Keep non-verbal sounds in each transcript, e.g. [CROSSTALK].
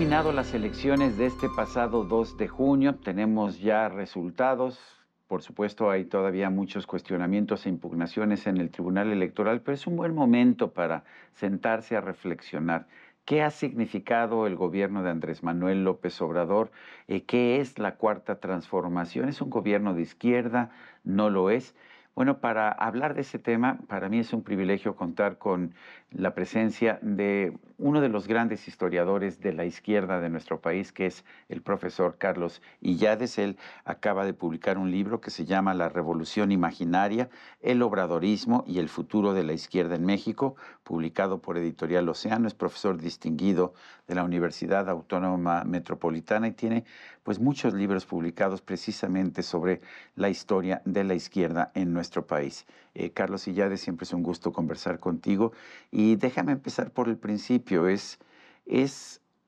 terminado las elecciones de este pasado 2 de junio, tenemos ya resultados. Por supuesto, hay todavía muchos cuestionamientos e impugnaciones en el Tribunal Electoral, pero es un buen momento para sentarse a reflexionar. ¿Qué ha significado el gobierno de Andrés Manuel López Obrador? Eh, ¿Qué es la cuarta transformación? ¿Es un gobierno de izquierda? ¿No lo es? Bueno, para hablar de ese tema, para mí es un privilegio contar con la presencia de uno de los grandes historiadores de la izquierda de nuestro país, que es el profesor Carlos Illades. Él acaba de publicar un libro que se llama La Revolución Imaginaria, el Obradorismo y el Futuro de la Izquierda en México, publicado por Editorial Océano. Es profesor distinguido de la Universidad Autónoma Metropolitana y tiene pues, muchos libros publicados precisamente sobre la historia de la izquierda en nuestro país. Eh, Carlos Illade, siempre es un gusto conversar contigo. Y déjame empezar por el principio. Es,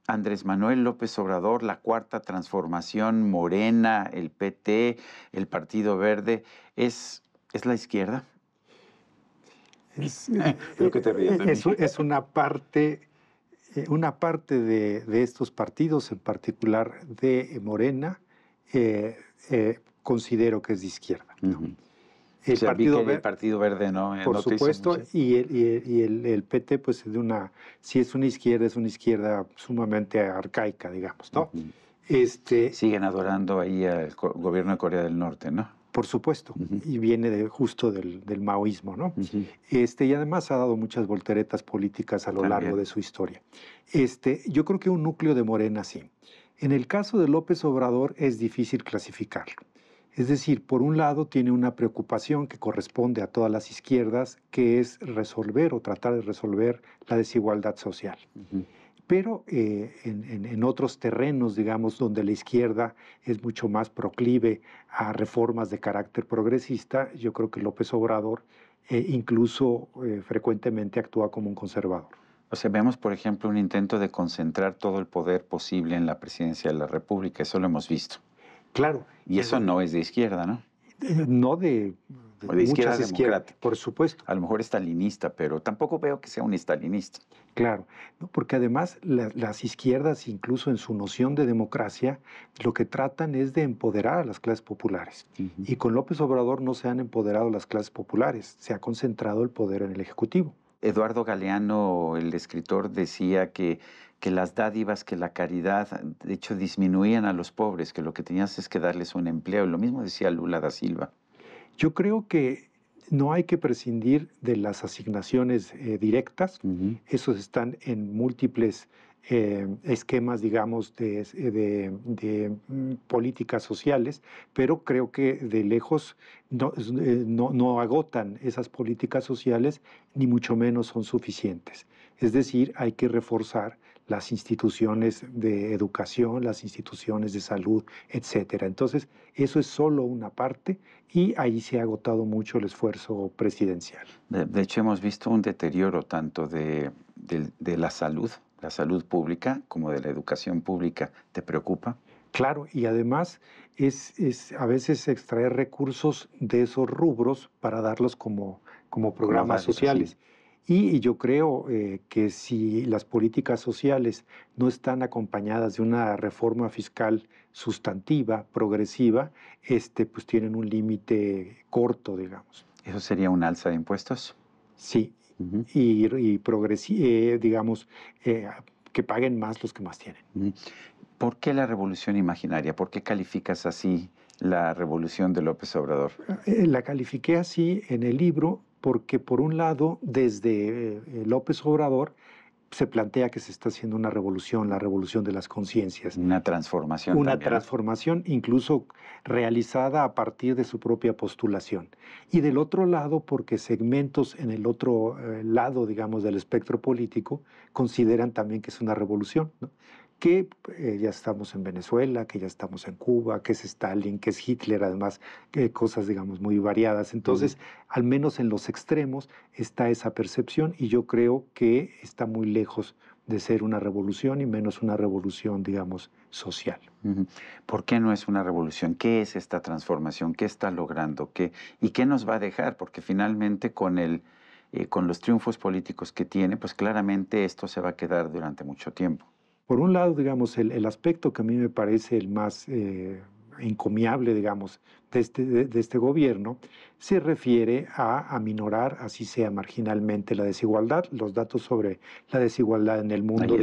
Andrés Manuel López Obrador, la cuarta transformación, Morena, el PT, el Partido Verde, ¿es, es la izquierda? Es, [LAUGHS] una parte, eh, una parte de, estos partidos, en particular de Morena, eh, considero que es de izquierda. El, partido, Verde, ¿no? Por supuesto, y, el, y, PT, pues, de una, si es una izquierda, es una izquierda sumamente arcaica, digamos, ¿no? este, Siguen adorando ahí al gobierno de Corea del Norte, ¿no? Por supuesto, y viene justo del, maoísmo, ¿no? este, y además ha dado muchas volteretas políticas a lo largo de su historia. Este, yo creo que un núcleo de Morena sí. En el caso de López Obrador es difícil clasificarlo es decir, por un lado tiene una preocupación que corresponde a todas las izquierdas, que es resolver o tratar de resolver la desigualdad social. Pero eh, en, otros terrenos, digamos, donde la izquierda es mucho más proclive a reformas de carácter progresista, yo creo que López Obrador eh, incluso eh, frecuentemente actúa como un conservador. O sea, vemos, por ejemplo, un intento de concentrar todo el poder posible en la presidencia de la República, eso lo hemos visto. Claro. Y eso no es de izquierda, ¿no? Eh, no de, de izquierda, por supuesto. A lo mejor estalinista, pero tampoco veo que sea un estalinista. Claro, no, porque además las izquierdas, incluso en su noción de democracia, lo que tratan es de empoderar a las clases populares. Y con López Obrador no se han empoderado las clases populares, se ha concentrado el poder en el Ejecutivo. Eduardo Galeano, el escritor, decía que que las dádivas, que la caridad, de hecho, disminuían a los pobres, que lo que tenías es que darles un empleo. Lo mismo decía Lula da Silva. Yo creo que no hay que prescindir de las asignaciones eh, directas, esos están en múltiples eh, esquemas, digamos, de, eh, mm, políticas sociales, pero creo que de lejos no, agotan esas políticas sociales, ni mucho menos son suficientes. Es decir, hay que reforzar las instituciones de educación, las instituciones de salud, etcétera. Entonces, eso es solo una parte y ahí se ha agotado mucho el esfuerzo presidencial. De, hecho, hemos visto un deterioro tanto de, la salud, la salud pública, como de la educación pública. ¿Te preocupa? Claro, y además es, a veces extraer recursos de esos rubros para darlos como, como programas sociales. Y, yo creo eh, que si las políticas sociales no están acompañadas de una reforma fiscal sustantiva, progresiva, este, pues tienen un límite corto, digamos. ¿Eso sería un alza de impuestos? Sí, y, eh, digamos, eh, que paguen más los que más tienen. ¿Por qué la revolución imaginaria? ¿Por qué calificas así la revolución de López Obrador? La califiqué así en el libro porque por un lado, desde eh, López Obrador, se plantea que se está haciendo una revolución, la revolución de las conciencias. Una transformación. Una transformación incluso realizada a partir de su propia postulación. Y del otro lado, porque segmentos en el otro eh, lado, digamos, del espectro político, consideran también que es una revolución. ¿no? que eh, ya estamos en Venezuela, que ya estamos en Cuba, que es Stalin, que es Hitler, además, cosas, digamos, muy variadas. Entonces, al menos en los extremos está esa percepción y yo creo que está muy lejos de ser una revolución y menos una revolución, digamos, social. ¿Por qué no es una revolución? ¿Qué es esta transformación? ¿Qué está logrando? ¿Qué, ¿Y qué nos va a dejar? Porque finalmente con el... Eh, con los triunfos políticos que tiene, pues claramente esto se va a quedar durante mucho tiempo por un lado, digamos, el, aspecto que a mí me parece el más eh, encomiable, digamos, este, de este, gobierno, se refiere a aminorar, así sea marginalmente, la desigualdad. Los datos sobre la desigualdad en el mundo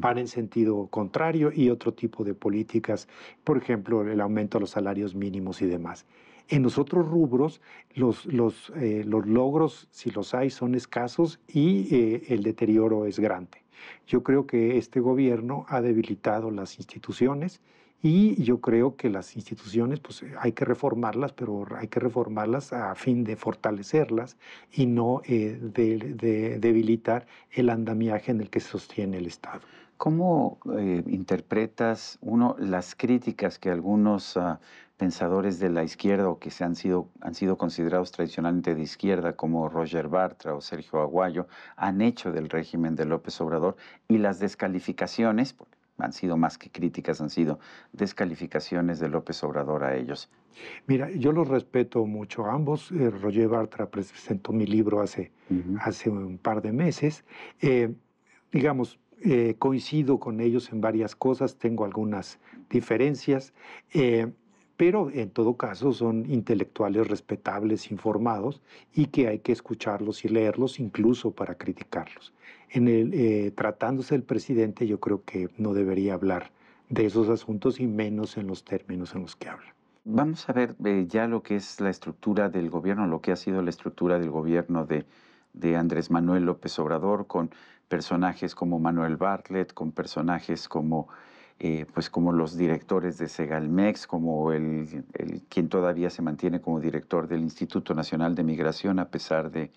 van en sentido contrario y otro tipo de políticas, por ejemplo, el aumento de los salarios mínimos y demás. En los otros rubros, los, los, eh, los logros, si los hay, son escasos y eh, el deterioro es grande. Yo creo que este gobierno ha debilitado las instituciones y yo creo que las instituciones pues, eh, hay que reformarlas, pero hay que reformarlas a fin de fortalecerlas y no eh, de, debilitar el andamiaje en el que sostiene el Estado. ¿Cómo eh, interpretas, uno, las críticas que algunos ah, pensadores de la izquierda o que se han, sido, han sido considerados tradicionalmente de izquierda, como Roger Bartra o Sergio Aguayo, han hecho del régimen de López Obrador y las descalificaciones, han sido más que críticas, han sido descalificaciones de López Obrador a ellos? Mira, yo los respeto mucho ambos. Eh, Roger Bartra presentó mi libro hace, hace un par de meses. Eh, digamos, eh, coincido con ellos en varias cosas, tengo algunas diferencias, eh, pero en todo caso son intelectuales respetables, informados y que hay que escucharlos y leerlos incluso para criticarlos. En el, eh, tratándose del presidente yo creo que no debería hablar de esos asuntos y menos en los términos en los que habla. Vamos a ver ya lo que es la estructura del gobierno, lo que ha sido la estructura del gobierno de, de Andrés Manuel López Obrador con personajes como Manuel Bartlett, con personajes como, eh, pues como los directores de Segalmex, como quien todavía se mantiene como director del Instituto Nacional de Migración a pesar de,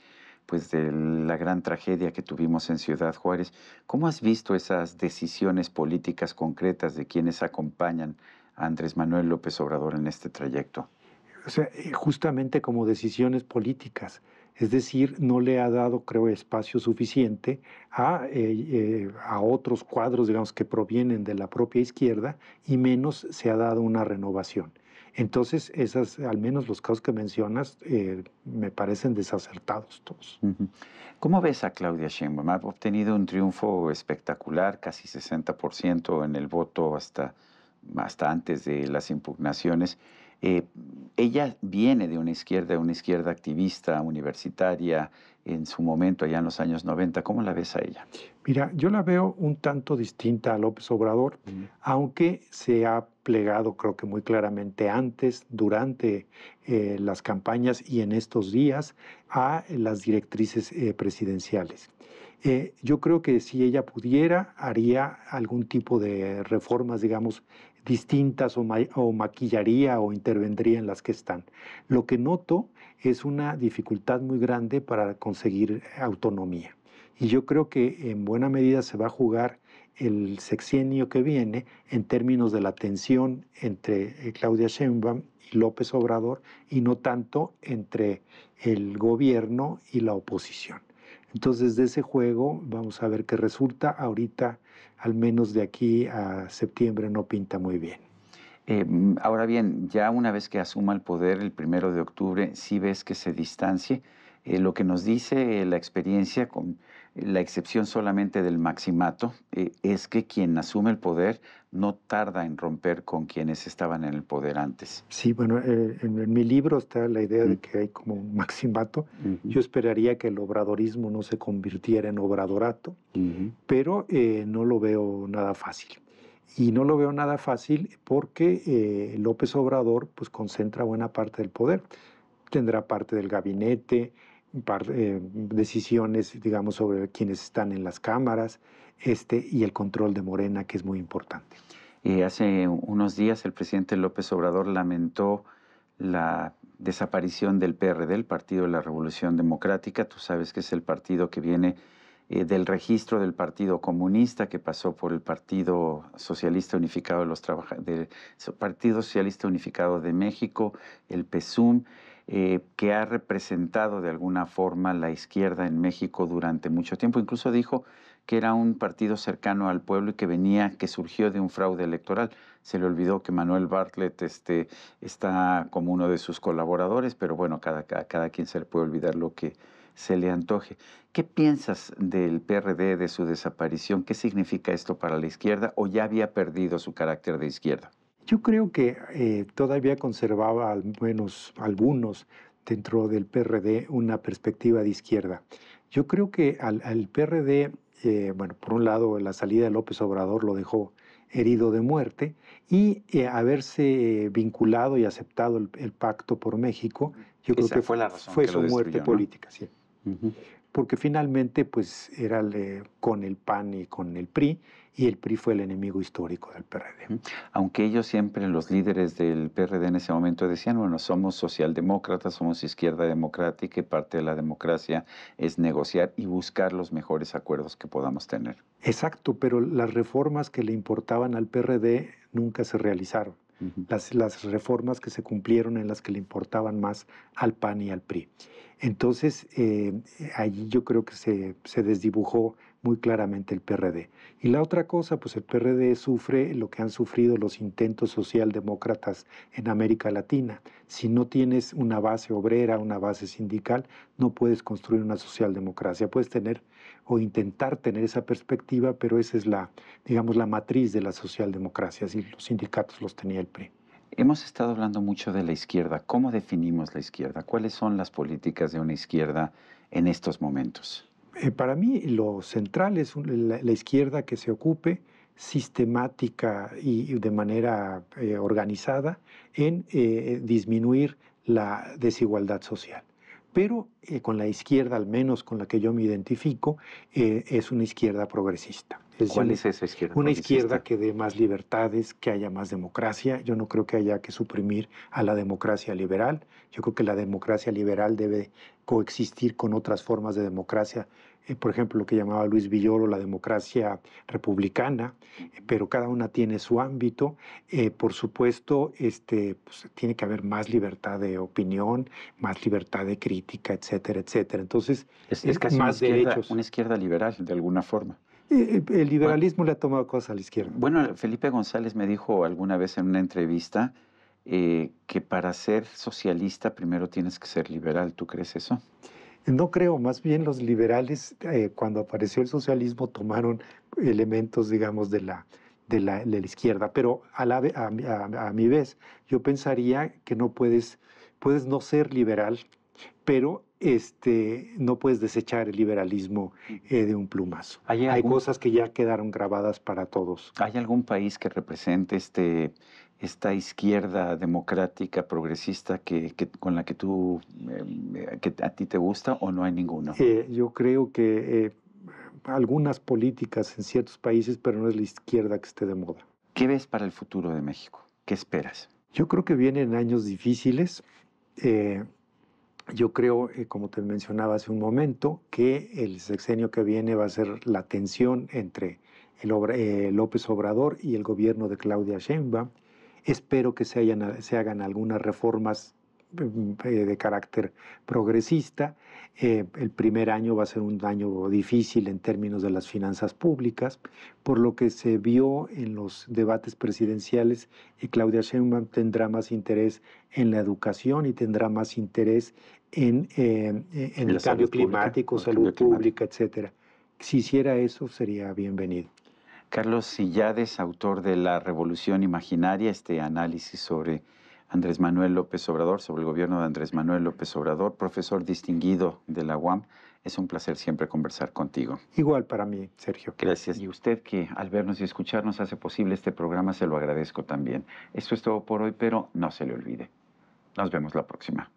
pues de la gran tragedia que tuvimos en Ciudad Juárez. ¿Cómo has visto esas decisiones políticas concretas de quienes acompañan a Andrés Manuel López Obrador en este trayecto? O sea, justamente como decisiones políticas es decir, no le ha dado, creo, espacio suficiente eh, eh, a, otros cuadros, digamos, que provienen de la propia izquierda y menos se ha dado una renovación. Entonces, esas, al menos los casos que mencionas, eh, me parecen desacertados todos. ¿Cómo ves a Claudia Sheinbaum? Ha obtenido un triunfo espectacular, casi 60% en el voto hasta, hasta antes de las impugnaciones. Eh, ella viene de una izquierda, una izquierda activista, universitaria, en su momento, allá en los años 90. ¿Cómo la ves a ella? Mira, yo la veo un tanto distinta a López Obrador, aunque se ha plegado, creo que muy claramente antes, durante eh, las campañas y en estos días, a las directrices eh, presidenciales. yo creo que si ella pudiera, haría algún tipo de reformas, digamos, distintas o, maquillaría o intervendría en las que están. Lo que noto es una dificultad muy grande para conseguir autonomía. Y yo creo que en buena medida se va a jugar el sexenio que viene en términos de la tensión entre eh, Claudia Sheinbaum y López Obrador y no tanto entre el gobierno y la oposición. Entonces de ese juego vamos a ver qué resulta. Ahorita, al menos de aquí a septiembre, no pinta muy bien. Eh, ahora bien, ya una vez que asuma el poder el primero de octubre, si ves que se distancie? Eh, lo que nos dice la experiencia, con la excepción solamente del maximato, eh, es que quien asume el poder no tarda en romper con quienes estaban en el poder antes. Sí, bueno, eh, en, mi libro está la idea de mm. que hay como un maximato. Yo esperaría que el obradorismo no se convirtiera en obradorato, pero no lo veo nada fácil. Y no lo veo nada fácil porque López Obrador pues, concentra buena parte del poder. Tendrá parte del gabinete, eh, decisiones, digamos, sobre quienes están en las cámaras, este y el control de Morena, que es muy importante. hace unos días el presidente López Obrador lamentó la desaparición del PRD, el Partido de la Revolución Democrática. Tú sabes que es el partido que viene eh, del registro del Partido Comunista, que pasó por el Partido Socialista Unificado de los Trabajadores, Partido Socialista Unificado de México, el PSUM. Eh, que ha representado de alguna forma la izquierda en México durante mucho tiempo. Incluso dijo que era un partido cercano al pueblo y que venía, que surgió de un fraude electoral. Se le olvidó que Manuel Bartlett este, está como uno de sus colaboradores, pero bueno, cada quien se le puede olvidar lo que se le antoje. ¿Qué piensas del PRD, de su desaparición? ¿Qué significa esto para la izquierda o ya había perdido su carácter de izquierda? Yo creo que eh, todavía conservaba al menos algunos dentro del PRD una perspectiva de izquierda. Yo creo que al, PRD, eh, bueno, por un lado la salida de López Obrador lo dejó herido de muerte y eh, haberse vinculado y aceptado el, Pacto por México, yo creo que fue, su muerte política, sí. Porque finalmente, pues era con el PAN y con el PRI, y el PRI fue el enemigo histórico del PRD. Aunque ellos siempre, los líderes del PRD en ese momento decían, bueno, somos socialdemócratas, somos izquierda democrática y parte de la democracia es negociar y buscar los mejores acuerdos que podamos tener. Exacto, pero las reformas que le importaban al PRD nunca se realizaron. las, reformas que se cumplieron en las que le importaban más al PAN y al PRI. Entonces, eh, allí yo creo que se, se desdibujó muy claramente el PRD. Y la otra cosa, pues el PRD sufre lo que han sufrido los intentos socialdemócratas en América Latina. Si no tienes una base obrera, una base sindical, no puedes construir una socialdemocracia. Puedes tener o intentar tener esa perspectiva, pero esa es la, digamos, la matriz de la socialdemocracia. si los sindicatos los tenía el PRI. E. Hemos estado hablando mucho de la izquierda. ¿Cómo definimos la izquierda? ¿Cuáles son las políticas de una izquierda en estos momentos? Eh, para mí lo central es la, izquierda que se ocupe sistemática y, de manera eh, organizada en eh, disminuir la desigualdad social. Pero con la izquierda, al menos con la que yo me identifico, es una izquierda progresista. ¿Cuál es esa izquierda? Una izquierda que dé más libertades, que haya más democracia. Yo no creo que haya que suprimir a la democracia liberal. Yo creo que la democracia liberal debe coexistir con otras formas de democracia eh, por ejemplo, lo que llamaba Luis Villoro la democracia republicana, eh, pero cada una tiene su ámbito. Eh, por supuesto, este, pues, tiene que haber más libertad de opinión, más libertad de crítica, etcétera, etcétera. Entonces, es, casi más una izquierda, Una izquierda liberal, de alguna forma. El liberalismo le ha tomado cosas a la izquierda. Bueno, Felipe González me dijo alguna vez en una entrevista que para ser socialista primero tienes que ser liberal. ¿Tú crees eso? No creo, más bien los liberales, eh, cuando apareció el socialismo, tomaron elementos, digamos, de la, de la, izquierda. Pero a, mi vez, yo pensaría que no puedes, puedes no ser liberal, pero este, no puedes desechar el liberalismo mm. eh, de un plumazo. Hay, cosas que ya quedaron grabadas para todos. ¿Hay algún país que represente este esta izquierda democrática progresista que, con la que tú em, eh, que a ti te gusta o no hay ninguna eh, yo creo que eh, algunas políticas en ciertos países, pero no es la izquierda que esté de moda. ¿Qué ves para el futuro de México? ¿Qué esperas? Yo creo que vienen años difíciles. yo creo, como te mencionaba hace un momento, que el sexenio que viene va a ser la tensión entre el López Obrador y el gobierno de Claudia Sheinbaum. Espero que se, hagan algunas reformas mm, eh, de carácter progresista. Eh, el primer año va a ser un año difícil en términos de las finanzas públicas, por lo que se vio en los debates presidenciales y eh, Claudia Sheinbaum tendrá más interés en la educación y tendrá más interés en, el cambio climático, salud pública, pública, etcétera. Si hiciera eso sería bienvenido. Carlos Sillades, autor de La Revolución Imaginaria, este análisis sobre Andrés Manuel López Obrador, sobre el gobierno de Andrés Manuel López Obrador, profesor distinguido de la UAM. Es un placer siempre conversar contigo. Igual para mí, Sergio. Gracias. Y usted que al vernos y escucharnos hace posible este programa, se lo agradezco también. Esto es todo por hoy, pero no se le olvide. Nos vemos la próxima.